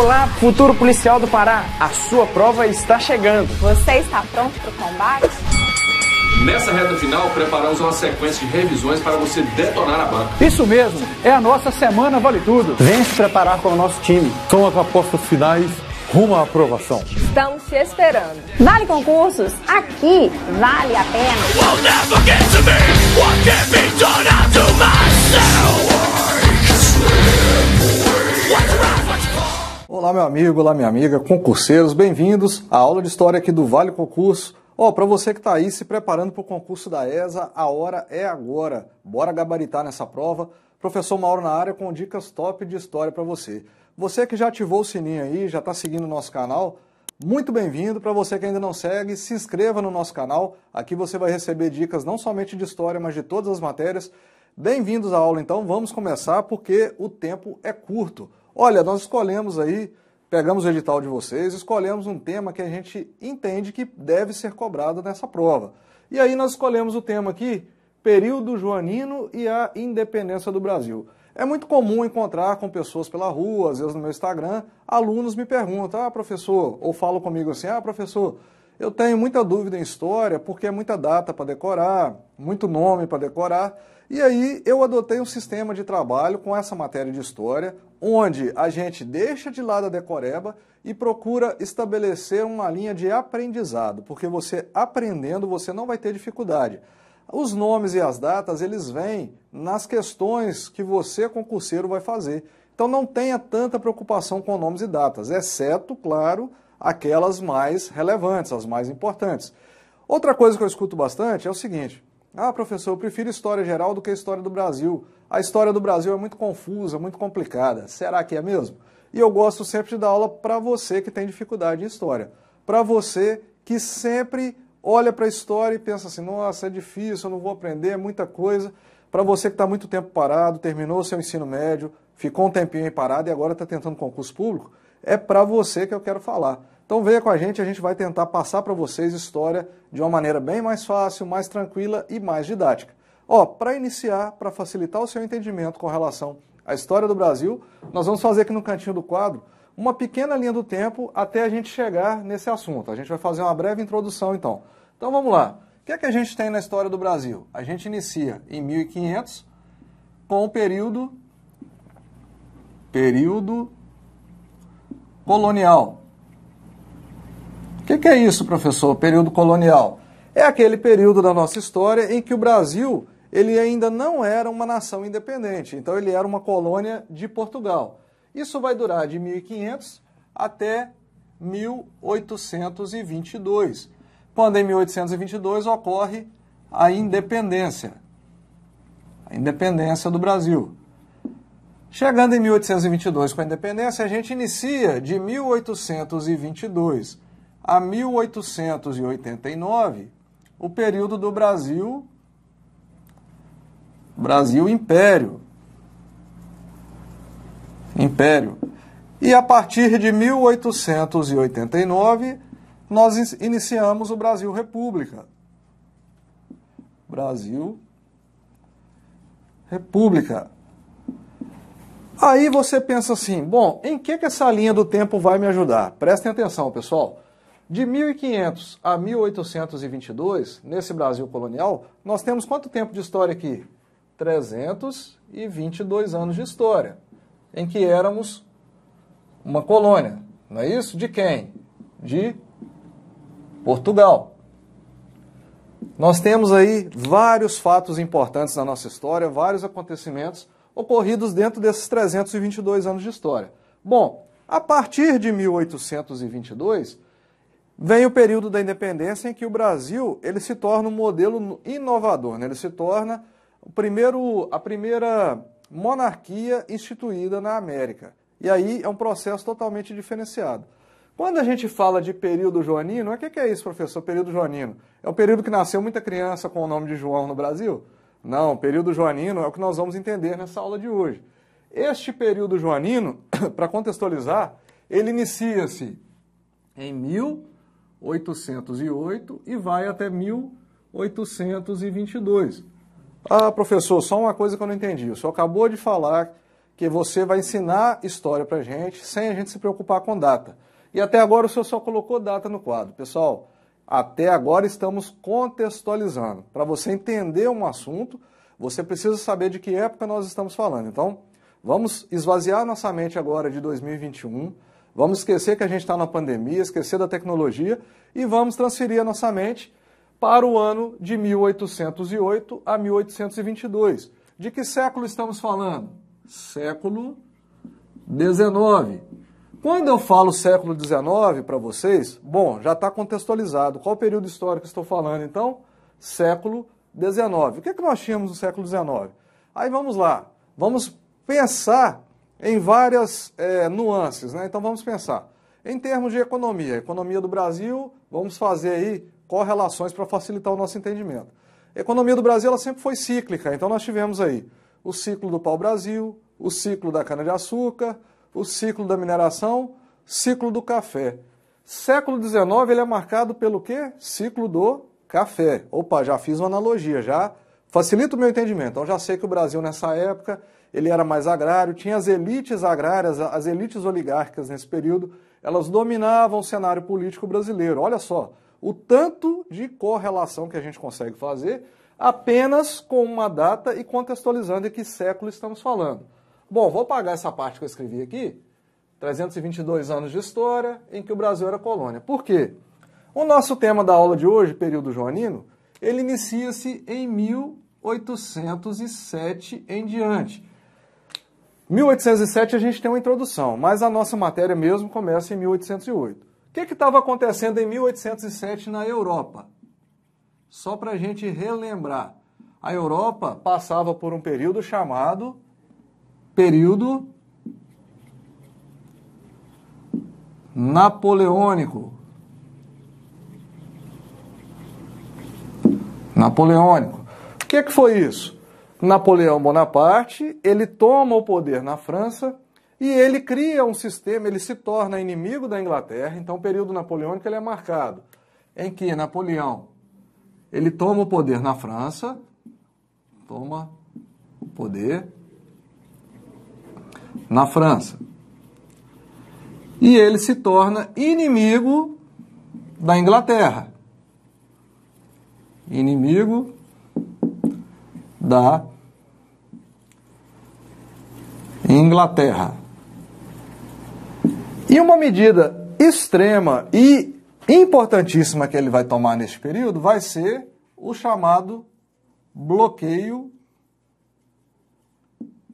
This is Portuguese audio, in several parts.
Olá, futuro policial do Pará, a sua prova está chegando. Você está pronto para o combate? Nessa reta final, preparamos uma sequência de revisões para você detonar a banca. Isso mesmo, é a nossa Semana Vale Tudo. Vem se preparar com o nosso time. São as apostas finais rumo à aprovação. Estamos te esperando. Vale concursos? Aqui vale a pena. We'll never get to me what can be done Olá, meu amigo, olá, minha amiga, concurseiros, bem-vindos à aula de história aqui do Vale Concurso. Ó, oh, para você que está aí se preparando para o concurso da ESA, a hora é agora. Bora gabaritar nessa prova. Professor Mauro na área com dicas top de história para você. Você que já ativou o sininho aí, já está seguindo o nosso canal, muito bem-vindo. Para você que ainda não segue, se inscreva no nosso canal. Aqui você vai receber dicas não somente de história, mas de todas as matérias. Bem-vindos à aula, então. Vamos começar porque o tempo é curto. Olha, nós escolhemos aí, pegamos o edital de vocês, escolhemos um tema que a gente entende que deve ser cobrado nessa prova. E aí nós escolhemos o tema aqui, período joanino e a independência do Brasil. É muito comum encontrar com pessoas pela rua, às vezes no meu Instagram, alunos me perguntam, ah, professor, ou falam comigo assim, ah, professor, eu tenho muita dúvida em história porque é muita data para decorar, muito nome para decorar, e aí eu adotei um sistema de trabalho com essa matéria de história, onde a gente deixa de lado a decoreba e procura estabelecer uma linha de aprendizado, porque você aprendendo você não vai ter dificuldade. Os nomes e as datas, eles vêm nas questões que você, concurseiro, vai fazer. Então não tenha tanta preocupação com nomes e datas, exceto, claro, aquelas mais relevantes, as mais importantes. Outra coisa que eu escuto bastante é o seguinte: ah, professor, eu prefiro história geral do que a história do Brasil. A história do Brasil é muito confusa, muito complicada. Será que é mesmo? E eu gosto sempre de dar aula para você que tem dificuldade em história. Para você que sempre olha para a história e pensa assim: nossa, é difícil, eu não vou aprender, é muita coisa. Para você que está muito tempo parado, terminou seu ensino médio, ficou um tempinho aí parado e agora está tentando concurso público, é para você que eu quero falar. Então venha com a gente, a gente vai tentar passar para vocês história de uma maneira bem mais fácil, mais tranquila e mais didática. Ó, para iniciar, para facilitar o seu entendimento com relação à história do Brasil, nós vamos fazer aqui no cantinho do quadro uma pequena linha do tempo até a gente chegar nesse assunto. A gente vai fazer uma breve introdução então. Então vamos lá. O que é que a gente tem na história do Brasil? A gente inicia em 1500 com o período período colonial, que, que é isso, professor? Período colonial. É aquele período da nossa história em que o Brasil ele ainda não era uma nação independente, então ele era uma colônia de Portugal. Isso vai durar de 1500 até 1822, quando em 1822 ocorre a independência, a independência do Brasil. Chegando em 1822 com a independência, a gente inicia de 1822 a 1889, o período do Brasil Brasil Império. Império. E a partir de 1889, nós iniciamos o Brasil República. Brasil República. Aí você pensa assim, bom, em que, que essa linha do tempo vai me ajudar? Prestem atenção, pessoal. De 1500 a 1822, nesse Brasil colonial, nós temos quanto tempo de história aqui? 322 anos de história, em que éramos uma colônia, não é isso? De quem? De Portugal. Nós temos aí vários fatos importantes na nossa história, vários acontecimentos ocorridos dentro desses 322 anos de história. Bom, a partir de 1822, Vem o período da independência em que o Brasil ele se torna um modelo inovador, né? ele se torna o primeiro, a primeira monarquia instituída na América. E aí é um processo totalmente diferenciado. Quando a gente fala de período joanino, o que é isso, professor? Período joanino? É o período que nasceu muita criança com o nome de João no Brasil? Não, período joanino é o que nós vamos entender nessa aula de hoje. Este período joanino, para contextualizar, ele inicia-se em 1000 1808 e vai até 1822. Ah, professor, só uma coisa que eu não entendi. O senhor acabou de falar que você vai ensinar história para gente sem a gente se preocupar com data. E até agora o senhor só colocou data no quadro. Pessoal, até agora estamos contextualizando. Para você entender um assunto, você precisa saber de que época nós estamos falando. Então, vamos esvaziar nossa mente agora de 2021 Vamos esquecer que a gente está na pandemia, esquecer da tecnologia e vamos transferir a nossa mente para o ano de 1808 a 1822. De que século estamos falando? Século XIX. Quando eu falo século XIX para vocês, bom, já está contextualizado. Qual período histórico estou falando, então? Século XIX. O que, é que nós tínhamos no século XIX? Aí vamos lá, vamos pensar em várias é, nuances. Né? Então vamos pensar. Em termos de economia, economia do Brasil, vamos fazer aí correlações para facilitar o nosso entendimento. A economia do Brasil ela sempre foi cíclica, então nós tivemos aí o ciclo do pau-brasil, o ciclo da cana-de-açúcar, o ciclo da mineração, ciclo do café. Século XIX ele é marcado pelo quê? Ciclo do café. Opa, já fiz uma analogia, já facilita o meu entendimento. Então já sei que o Brasil nessa época ele era mais agrário, tinha as elites agrárias, as elites oligárquicas nesse período, elas dominavam o cenário político brasileiro. Olha só, o tanto de correlação que a gente consegue fazer apenas com uma data e contextualizando em que século estamos falando. Bom, vou pagar essa parte que eu escrevi aqui, 322 anos de história em que o Brasil era colônia. Por quê? O nosso tema da aula de hoje, período joanino, ele inicia-se em 1807 em diante. 1807 a gente tem uma introdução, mas a nossa matéria mesmo começa em 1808. O que estava acontecendo em 1807 na Europa? Só para a gente relembrar, a Europa passava por um período chamado período napoleônico. Napoleônico. O que, que foi isso? Napoleão Bonaparte, ele toma o poder na França e ele cria um sistema, ele se torna inimigo da Inglaterra, então o período napoleônico ele é marcado em que Napoleão ele toma o poder na França, toma o poder na França. E ele se torna inimigo da Inglaterra. Inimigo da Inglaterra. E uma medida extrema e importantíssima que ele vai tomar neste período vai ser o chamado bloqueio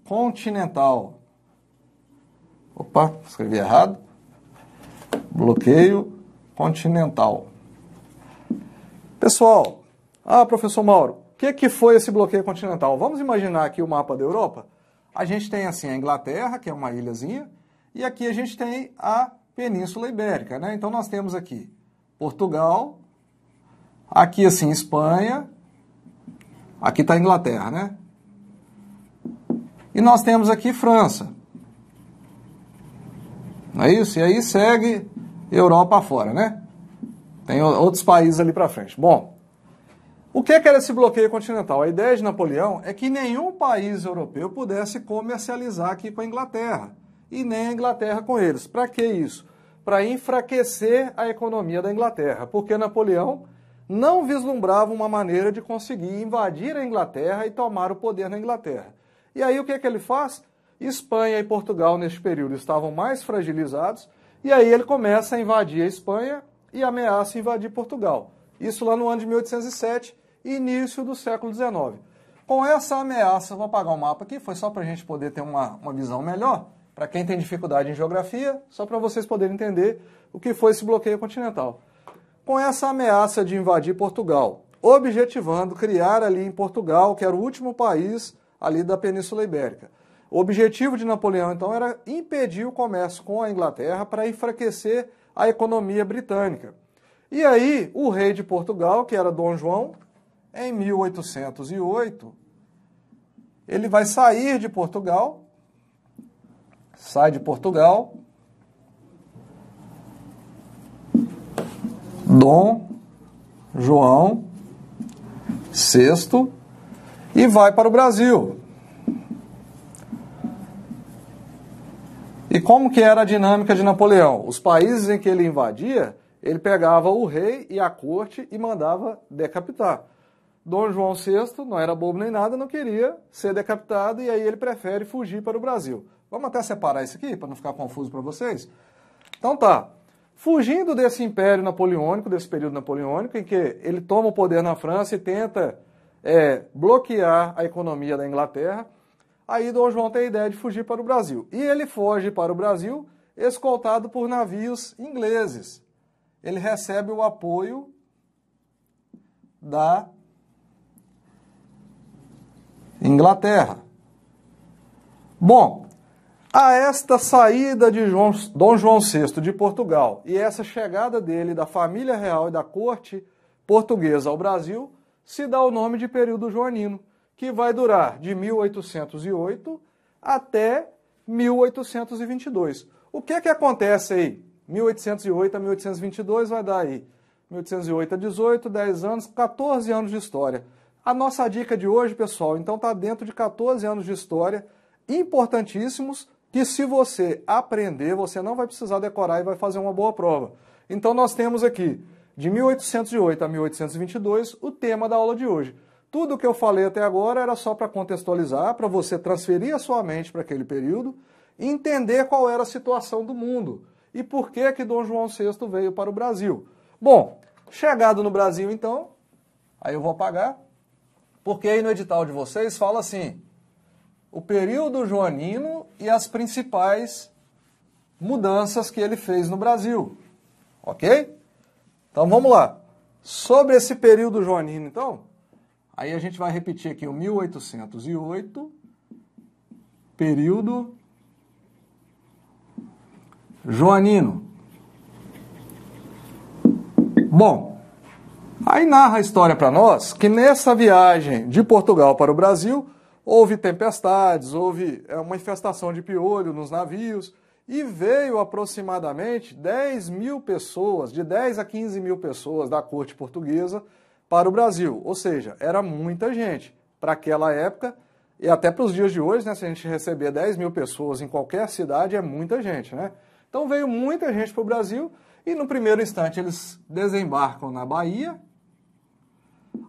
continental. Opa, escrevi errado. Bloqueio continental. Pessoal, ah, professor Mauro, que, que foi esse bloqueio continental? Vamos imaginar aqui o mapa da Europa? A gente tem assim a Inglaterra, que é uma ilhazinha, e aqui a gente tem a Península Ibérica, né? Então nós temos aqui Portugal, aqui assim Espanha, aqui está a Inglaterra, né? E nós temos aqui França. Não é isso? E aí segue Europa afora, né? Tem outros países ali para frente. Bom, o que, é que era esse bloqueio continental? A ideia de Napoleão é que nenhum país europeu pudesse comercializar aqui com a Inglaterra e nem a Inglaterra com eles. Para que isso? Para enfraquecer a economia da Inglaterra, porque Napoleão não vislumbrava uma maneira de conseguir invadir a Inglaterra e tomar o poder na Inglaterra. E aí o que, é que ele faz? Espanha e Portugal, neste período, estavam mais fragilizados, e aí ele começa a invadir a Espanha e ameaça invadir Portugal. Isso lá no ano de 1807 início do século XIX. Com essa ameaça, vou apagar o mapa aqui, foi só para a gente poder ter uma, uma visão melhor, para quem tem dificuldade em geografia, só para vocês poderem entender o que foi esse bloqueio continental. Com essa ameaça de invadir Portugal, objetivando criar ali em Portugal, que era o último país ali da Península Ibérica. O objetivo de Napoleão, então, era impedir o comércio com a Inglaterra para enfraquecer a economia britânica. E aí, o rei de Portugal, que era Dom João, em 1808, ele vai sair de Portugal, sai de Portugal, Dom João VI e vai para o Brasil. E como que era a dinâmica de Napoleão? Os países em que ele invadia, ele pegava o rei e a corte e mandava decapitar. Dom João VI não era bobo nem nada, não queria ser decapitado e aí ele prefere fugir para o Brasil. Vamos até separar isso aqui para não ficar confuso para vocês. Então tá. Fugindo desse império napoleônico, desse período napoleônico, em que ele toma o poder na França e tenta é, bloquear a economia da Inglaterra, aí Dom João tem a ideia de fugir para o Brasil. E ele foge para o Brasil escoltado por navios ingleses. Ele recebe o apoio da Inglaterra. Bom, a esta saída de João, Dom João VI de Portugal e essa chegada dele da família real e da corte portuguesa ao Brasil se dá o nome de período joanino, que vai durar de 1808 até 1822. O que é que acontece aí? 1808 a 1822 vai dar aí 1808 a 18, 10 anos, 14 anos de história. A nossa dica de hoje, pessoal, então está dentro de 14 anos de história, importantíssimos, que se você aprender, você não vai precisar decorar e vai fazer uma boa prova. Então nós temos aqui, de 1808 a 1822, o tema da aula de hoje. Tudo o que eu falei até agora era só para contextualizar, para você transferir a sua mente para aquele período e entender qual era a situação do mundo e por que que Dom João VI veio para o Brasil. Bom, chegado no Brasil então, aí eu vou apagar, porque aí no edital de vocês fala assim: o período joanino e as principais mudanças que ele fez no Brasil. Ok? Então vamos lá. Sobre esse período joanino, então, aí a gente vai repetir aqui o 1808, período joanino. Bom, Aí narra a história para nós que nessa viagem de Portugal para o Brasil houve tempestades, houve é, uma infestação de piolho nos navios e veio aproximadamente 10 mil pessoas, de 10 a 15 mil pessoas da corte portuguesa para o Brasil. Ou seja, era muita gente para aquela época e até para os dias de hoje, né? Se a gente receber 10 mil pessoas em qualquer cidade, é muita gente, né? Então veio muita gente para o Brasil e no primeiro instante eles desembarcam na Bahia,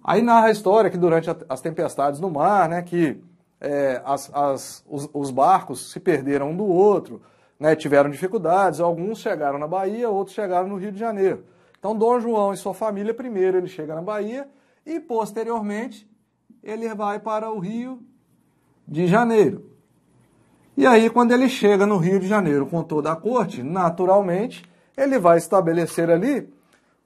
Aí narra a história que durante as tempestades no mar, né, que é, as, as, os, os, barcos se perderam um do outro, né, tiveram dificuldades, alguns chegaram na Bahia, outros chegaram no Rio de Janeiro. Então Dom João e sua família, primeiro ele chega na Bahia e posteriormente ele vai para o Rio de Janeiro. E aí quando ele chega no Rio de Janeiro com toda a corte, naturalmente ele vai estabelecer ali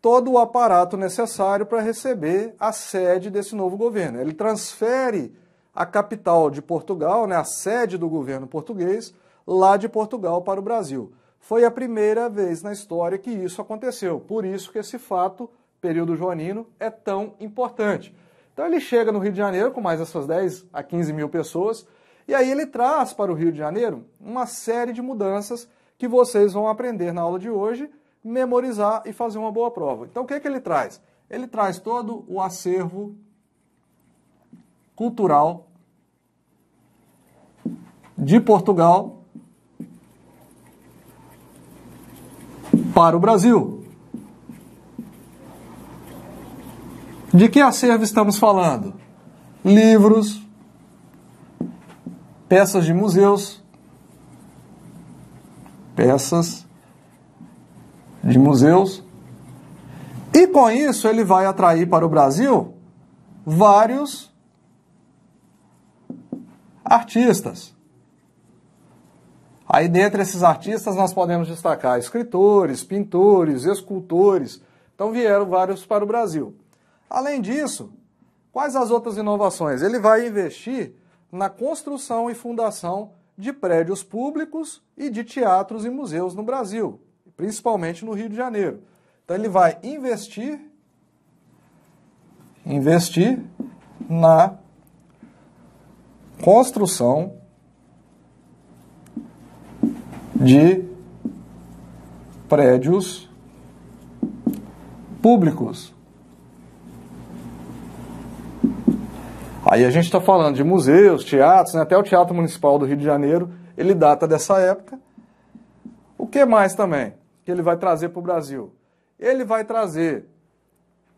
todo o aparato necessário para receber a sede desse novo governo. Ele transfere a capital de Portugal, né, a sede do governo português, lá de Portugal para o Brasil. Foi a primeira vez na história que isso aconteceu. Por isso que esse fato, período joanino, é tão importante. Então ele chega no Rio de Janeiro com mais essas 10 a 15 mil pessoas, e aí ele traz para o Rio de Janeiro uma série de mudanças que vocês vão aprender na aula de hoje memorizar e fazer uma boa prova. Então, o que, é que ele traz? Ele traz todo o acervo cultural de Portugal para o Brasil. De que acervo estamos falando? Livros, peças de museus, peças de museus. E com isso ele vai atrair para o Brasil vários artistas. Aí, dentre esses artistas, nós podemos destacar escritores, pintores, escultores. Então, vieram vários para o Brasil. Além disso, quais as outras inovações? Ele vai investir na construção e fundação de prédios públicos e de teatros e museus no Brasil principalmente no Rio de Janeiro. Então ele vai investir, investir na construção de prédios públicos. Aí a gente está falando de museus, teatros, né? até o Teatro Municipal do Rio de Janeiro, ele data dessa época. O que mais também? ele vai trazer para o Brasil? Ele vai trazer,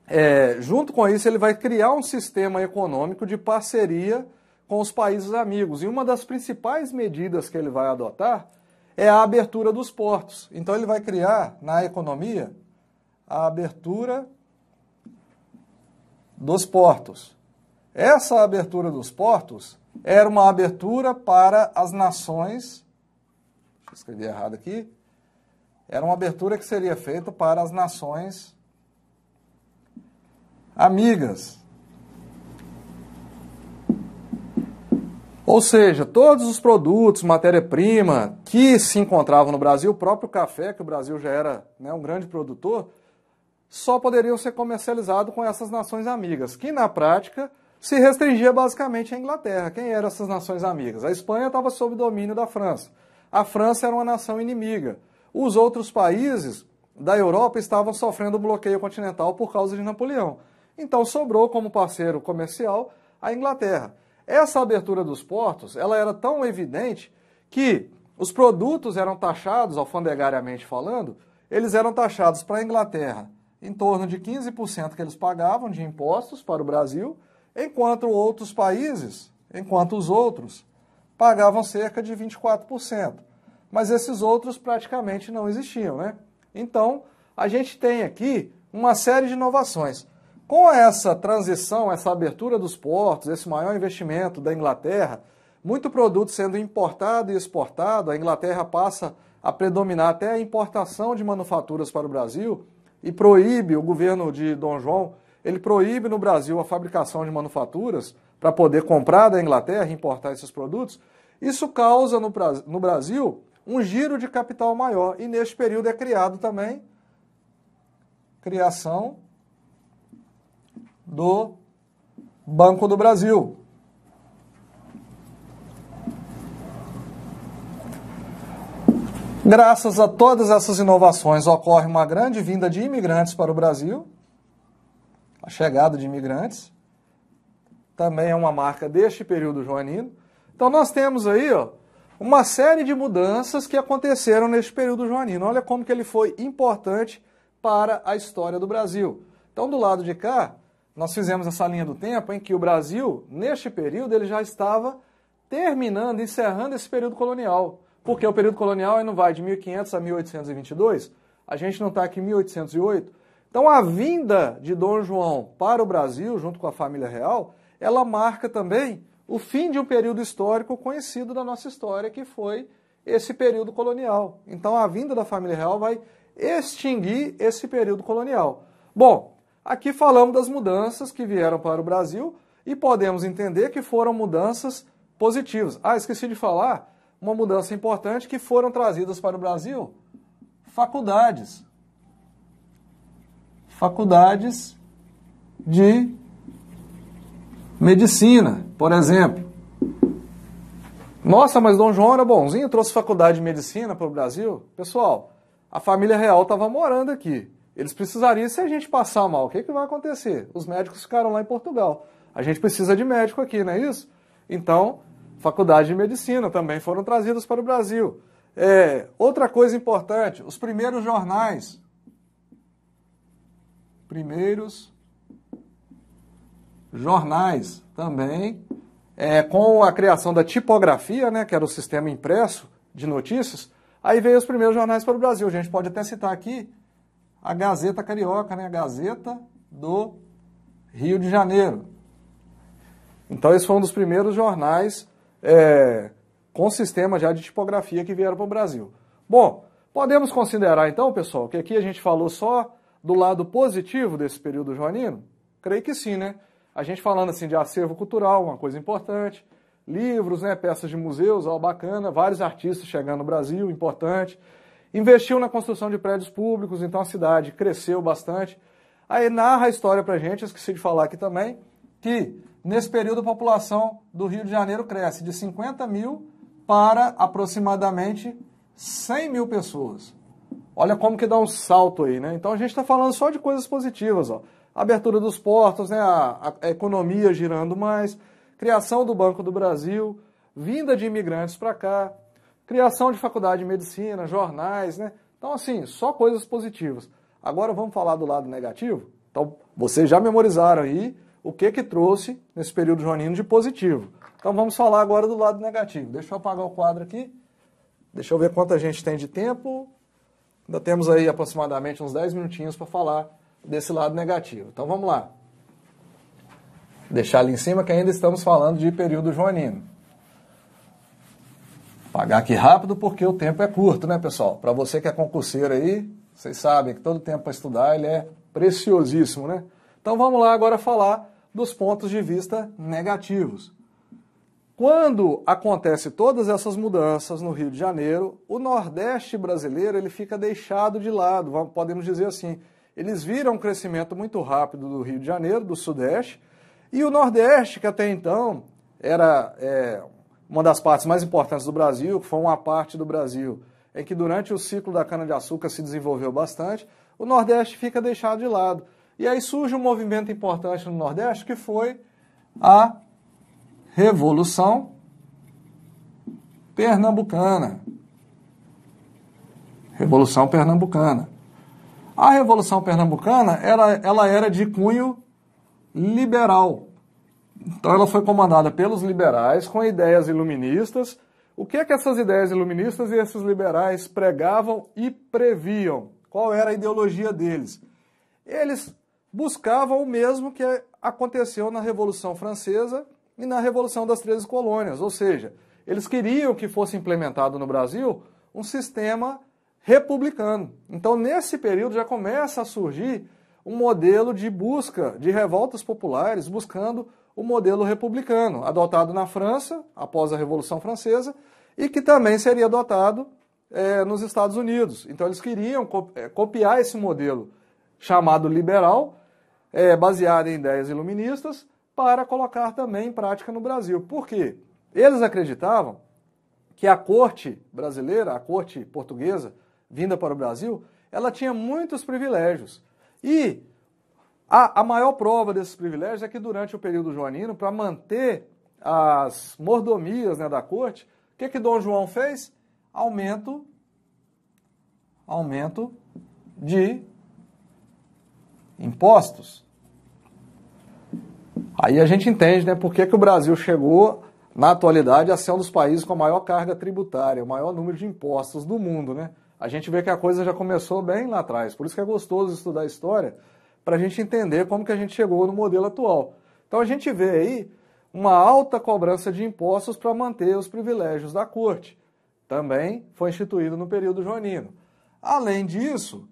é, junto com isso, ele vai criar um sistema econômico de parceria com os países amigos. E uma das principais medidas que ele vai adotar é a abertura dos portos. Então, ele vai criar na economia a abertura dos portos. Essa abertura dos portos era uma abertura para as nações. Deixa eu escrever errado aqui. Era uma abertura que seria feita para as nações amigas. Ou seja, todos os produtos, matéria-prima que se encontravam no Brasil, o próprio café, que o Brasil já era né, um grande produtor, só poderiam ser comercializados com essas nações amigas, que na prática se restringia basicamente à Inglaterra. Quem eram essas nações amigas? A Espanha estava sob domínio da França. A França era uma nação inimiga. Os outros países da Europa estavam sofrendo bloqueio continental por causa de Napoleão. Então sobrou como parceiro comercial a Inglaterra. Essa abertura dos portos, ela era tão evidente que os produtos eram taxados, alfandegariamente falando, eles eram taxados para a Inglaterra em torno de 15% que eles pagavam de impostos para o Brasil, enquanto outros países, enquanto os outros, pagavam cerca de 24% mas esses outros praticamente não existiam, né? Então, a gente tem aqui uma série de inovações. Com essa transição, essa abertura dos portos, esse maior investimento da Inglaterra, muito produto sendo importado e exportado, a Inglaterra passa a predominar até a importação de manufaturas para o Brasil e proíbe o governo de Dom João, ele proíbe no Brasil a fabricação de manufaturas para poder comprar da Inglaterra e importar esses produtos. Isso causa no, no Brasil um giro de capital maior. E neste período é criado também criação do Banco do Brasil. Graças a todas essas inovações, ocorre uma grande vinda de imigrantes para o Brasil, a chegada de imigrantes, também é uma marca deste período joanino. Então, nós temos aí ó, uma série de mudanças que aconteceram neste período joanino. Olha como que ele foi importante para a história do Brasil. Então, do lado de cá, nós fizemos essa linha do tempo em que o Brasil, neste período, ele já estava terminando, encerrando esse período colonial. Porque o período colonial não vai de 1500 a 1822, a gente não está aqui em 1808. Então, a vinda de Dom João para o Brasil, junto com a família real, ela marca também o fim de um período histórico conhecido da nossa história, que foi esse período colonial. Então a vinda da família real vai extinguir esse período colonial. Bom, aqui falamos das mudanças que vieram para o Brasil e podemos entender que foram mudanças positivas. Ah, esqueci de falar uma mudança importante que foram trazidas para o Brasil faculdades. Faculdades de Medicina, por exemplo. Nossa, mas Dom João era bonzinho, trouxe faculdade de medicina para o Brasil? Pessoal, a família real estava morando aqui. Eles precisariam, se a gente passar mal, o que, que vai acontecer? Os médicos ficaram lá em Portugal. A gente precisa de médico aqui, não é isso? Então, faculdade de medicina também foram trazidas para o Brasil. É, outra coisa importante, os primeiros jornais. Primeiros jornais também, é, com a criação da tipografia, né, que era o sistema impresso de notícias, aí veio os primeiros jornais para o Brasil. A gente pode até citar aqui a Gazeta Carioca, né, a Gazeta do Rio de Janeiro. Então, esse foi um dos primeiros jornais é, com sistema já de tipografia que vieram para o Brasil. Bom, podemos considerar então, pessoal, que aqui a gente falou só do lado positivo desse período joanino? Creio que sim, né? A gente falando assim de acervo cultural, uma coisa importante, livros, né, peças de museus, ó, bacana, vários artistas chegando no Brasil, importante. Investiu na construção de prédios públicos, então a cidade cresceu bastante. Aí narra a história pra gente, esqueci de falar aqui também, que nesse período a população do Rio de Janeiro cresce de 50 mil para aproximadamente 100 mil pessoas. Olha como que dá um salto aí, né? Então a gente está falando só de coisas positivas, ó abertura dos portos, né, a, a economia girando mais, criação do Banco do Brasil, vinda de imigrantes para cá, criação de faculdade de medicina, jornais, né? Então, assim, só coisas positivas. Agora vamos falar do lado negativo? Então, vocês já memorizaram aí o que que trouxe nesse período joanino de positivo. Então, vamos falar agora do lado negativo. Deixa eu apagar o quadro aqui. Deixa eu ver quanto a gente tem de tempo. Ainda temos aí aproximadamente uns 10 minutinhos para falar desse lado negativo. Então vamos lá. Deixar ali em cima que ainda estamos falando de período joanino. Pagar aqui rápido porque o tempo é curto, né, pessoal? Para você que é concurseiro aí, vocês sabem que todo tempo para estudar ele é preciosíssimo, né? Então vamos lá agora falar dos pontos de vista negativos. Quando acontece todas essas mudanças no Rio de Janeiro, o Nordeste brasileiro ele fica deixado de lado, podemos dizer assim, eles viram um crescimento muito rápido do Rio de Janeiro, do Sudeste, e o Nordeste, que até então era é, uma das partes mais importantes do Brasil, que foi uma parte do Brasil em que durante o ciclo da cana-de-açúcar se desenvolveu bastante, o Nordeste fica deixado de lado. E aí surge um movimento importante no Nordeste que foi a Revolução Pernambucana. Revolução Pernambucana. A Revolução Pernambucana era, ela era de cunho liberal. Então ela foi comandada pelos liberais com ideias iluministas. O que é que essas ideias iluministas e esses liberais pregavam e previam? Qual era a ideologia deles? Eles buscavam o mesmo que aconteceu na Revolução Francesa e na Revolução das 13 Colônias, ou seja, eles queriam que fosse implementado no Brasil um sistema republicano. Então, nesse período já começa a surgir um modelo de busca de revoltas populares, buscando o modelo republicano, adotado na França após a Revolução Francesa e que também seria adotado é, nos Estados Unidos. Então, eles queriam é, copiar esse modelo chamado liberal, é, baseado em ideias iluministas, para colocar também em prática no Brasil. Por quê? Eles acreditavam que a corte brasileira, a corte portuguesa, vinda para o Brasil, ela tinha muitos privilégios. E a, a maior prova desses privilégios é que durante o período joanino, para manter as mordomias né, da corte, o que, que Dom João fez? Aumento, aumento de impostos. Aí a gente entende né, por que, que o Brasil chegou, na atualidade, a ser um dos países com a maior carga tributária, o maior número de impostos do mundo. Né? a gente vê que a coisa já começou bem lá atrás. Por isso que é gostoso estudar história, para a gente entender como que a gente chegou no modelo atual. Então a gente vê aí uma alta cobrança de impostos para manter os privilégios da corte. Também foi instituído no período joanino. Além disso,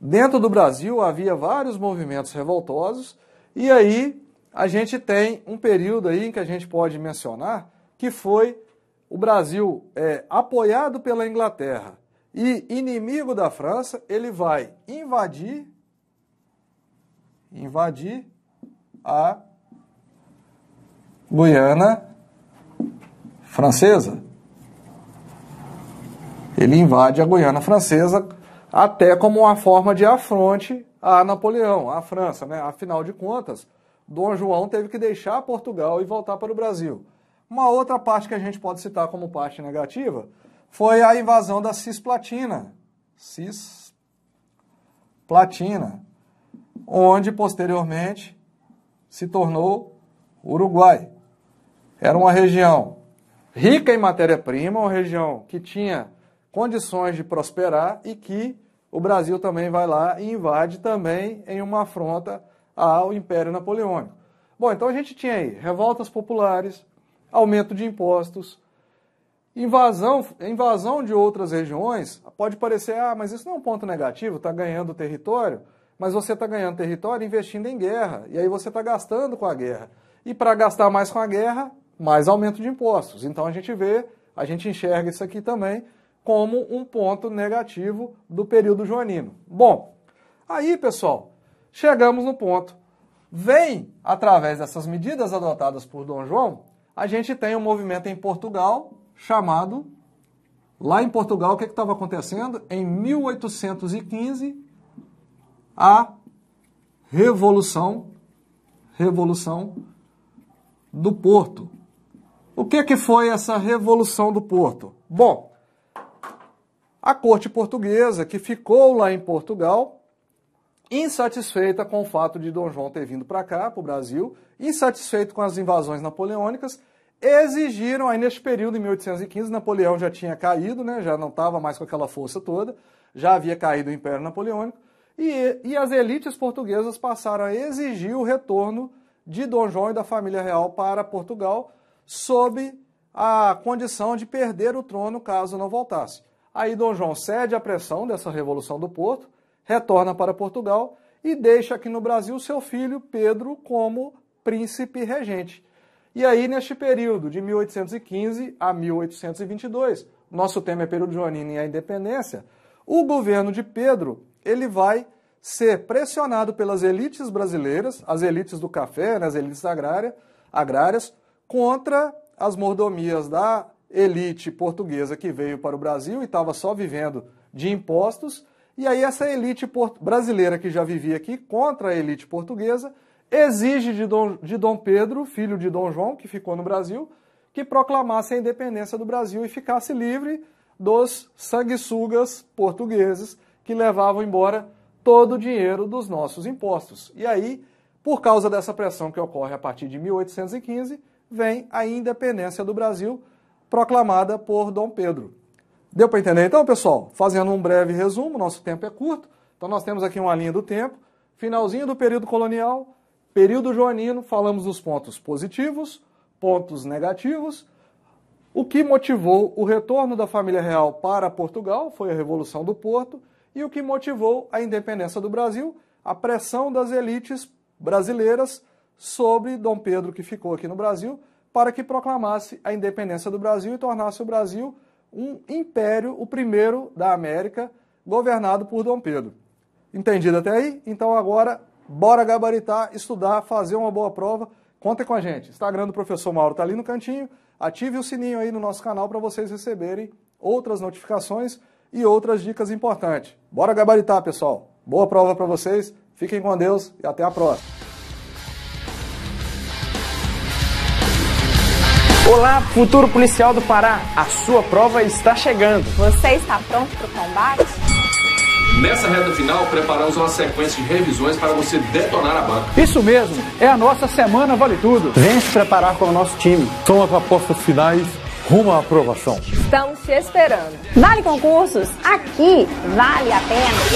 dentro do Brasil havia vários movimentos revoltosos e aí a gente tem um período aí que a gente pode mencionar que foi o Brasil é apoiado pela Inglaterra e inimigo da França, ele vai invadir invadir a Guiana Francesa. Ele invade a Guiana Francesa até como uma forma de afronte a Napoleão, a França, né? Afinal de contas, Dom João teve que deixar Portugal e voltar para o Brasil. Uma outra parte que a gente pode citar como parte negativa foi a invasão da cisplatina. Cisplatina. Onde, posteriormente, se tornou Uruguai. Era uma região rica em matéria-prima, uma região que tinha condições de prosperar e que o Brasil também vai lá e invade também em uma afronta ao Império Napoleônico. Bom, então a gente tinha aí revoltas populares, aumento de impostos, invasão, invasão de outras regiões. Pode parecer, ah, mas isso não é um ponto negativo, está ganhando território, mas você está ganhando território investindo em guerra, e aí você está gastando com a guerra. E para gastar mais com a guerra, mais aumento de impostos. Então a gente vê, a gente enxerga isso aqui também como um ponto negativo do período joanino. Bom, aí pessoal, chegamos no ponto. Vem, através dessas medidas adotadas por Dom João, a gente tem um movimento em Portugal chamado. Lá em Portugal, o que é estava acontecendo? Em 1815, a Revolução, Revolução do Porto. O que, é que foi essa Revolução do Porto? Bom, a corte portuguesa que ficou lá em Portugal, insatisfeita com o fato de Dom João ter vindo para cá, para o Brasil, insatisfeito com as invasões napoleônicas, exigiram, aí neste período, em 1815, Napoleão já tinha caído, né, já não estava mais com aquela força toda, já havia caído o Império Napoleônico, e, e as elites portuguesas passaram a exigir o retorno de Dom João e da família real para Portugal, sob a condição de perder o trono caso não voltasse. Aí Dom João cede à pressão dessa Revolução do Porto, retorna para Portugal e deixa aqui no Brasil seu filho Pedro como príncipe regente. E aí, neste período de 1815 a 1822, nosso tema é período joanino e a independência, o governo de Pedro ele vai ser pressionado pelas elites brasileiras, as elites do café, né, as elites agrária, agrárias, contra as mordomias da elite portuguesa que veio para o Brasil e estava só vivendo de impostos. E aí essa elite brasileira que já vivia aqui contra a elite portuguesa exige de Dom, de Dom Pedro, filho de Dom João, que ficou no Brasil, que proclamasse a independência do Brasil e ficasse livre dos sanguessugas portugueses que levavam embora todo o dinheiro dos nossos impostos. E aí, por causa dessa pressão que ocorre a partir de 1815, vem a independência do Brasil proclamada por Dom Pedro. Deu para entender então, pessoal? Fazendo um breve resumo, nosso tempo é curto, então nós temos aqui uma linha do tempo, finalzinho do período colonial, Período joanino, falamos dos pontos positivos, pontos negativos. O que motivou o retorno da família real para Portugal foi a Revolução do Porto, e o que motivou a independência do Brasil, a pressão das elites brasileiras sobre Dom Pedro, que ficou aqui no Brasil, para que proclamasse a independência do Brasil e tornasse o Brasil um império, o primeiro da América, governado por Dom Pedro. Entendido até aí? Então agora Bora gabaritar, estudar, fazer uma boa prova. Conta com a gente. Instagram do professor Mauro está ali no cantinho. Ative o sininho aí no nosso canal para vocês receberem outras notificações e outras dicas importantes. Bora gabaritar, pessoal. Boa prova para vocês. Fiquem com Deus e até a próxima. Olá, futuro policial do Pará. A sua prova está chegando. Você está pronto para o combate? nessa reta final, preparamos uma sequência de revisões para você detonar a banca. Isso mesmo, é a nossa Semana Vale Tudo. Vem se preparar com o nosso time. São as apostas finais rumo à aprovação. Estamos te esperando. Vale concursos, aqui vale a pena.